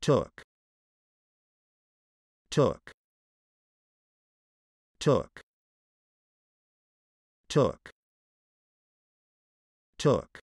took took took took took